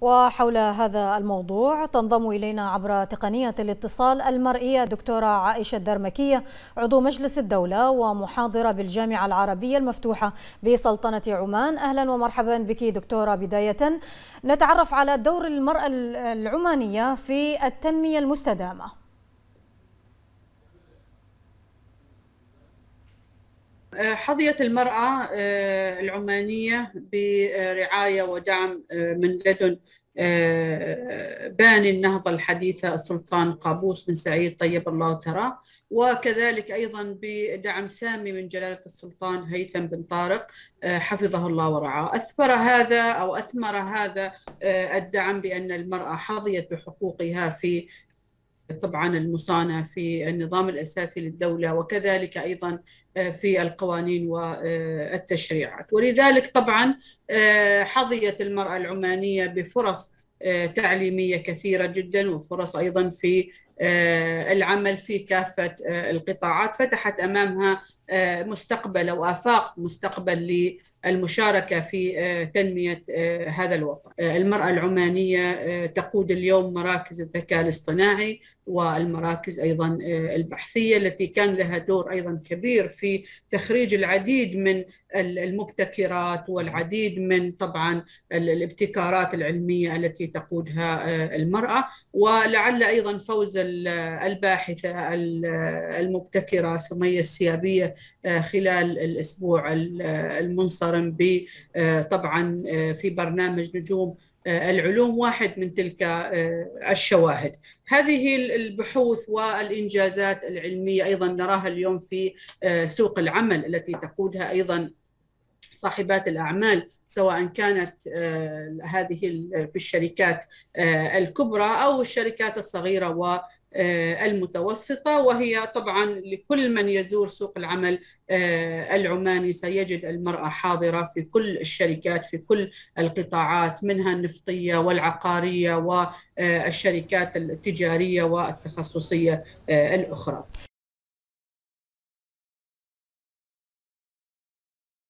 وحول هذا الموضوع تنضم إلينا عبر تقنية الاتصال المرئية دكتورة عائشة الدرمكية عضو مجلس الدولة ومحاضرة بالجامعة العربية المفتوحة بسلطنة عمان أهلا ومرحبا بك دكتورة بداية نتعرف على دور المرأة العمانية في التنمية المستدامة حظيت المرأة آه، العمانية برعاية ودعم آه، من لدن آه، باني النهضة الحديثة السلطان قابوس بن سعيد طيب الله ثراه وكذلك أيضا بدعم سامي من جلالة السلطان هيثم بن طارق حفظه الله ورعاه أثمر هذا أو أثمر هذا الدعم بأن المرأة حظيت بحقوقها في طبعا المصانة في النظام الأساسي للدولة وكذلك أيضا آه، في القوانين والتشريعات ولذلك طبعا آه، حظيت المرأة العمانية بفرص آه، تعليمية كثيرة جدا وفرص أيضا في العمل في كافة القطاعات فتحت أمامها آه، مستقبل او افاق مستقبل للمشاركه في آه، تنميه آه، هذا الوطن. المراه العمانيه تقود اليوم مراكز الذكاء الاصطناعي والمراكز ايضا البحثيه التي كان لها دور ايضا كبير في تخريج العديد من المبتكرات والعديد من طبعا الابتكارات العلميه التي تقودها المراه ولعل ايضا فوز الباحثه المبتكره سميه السيابيه آه، خلال الاسبوع آه، المنصرم آه، طبعا في برنامج نجوم العلوم واحد من تلك الشواهد هذه البحوث والانجازات العلميه ايضا نراها اليوم في سوق العمل التي تقودها ايضا صاحبات الاعمال سواء كانت هذه في الشركات الكبرى او الشركات الصغيره آه، المتوسطة وهي طبعا لكل من يزور سوق العمل آه، العماني سيجد المرأة حاضرة في كل الشركات في كل القطاعات منها النفطية والعقارية والشركات التجارية والتخصصية آه، الأخرى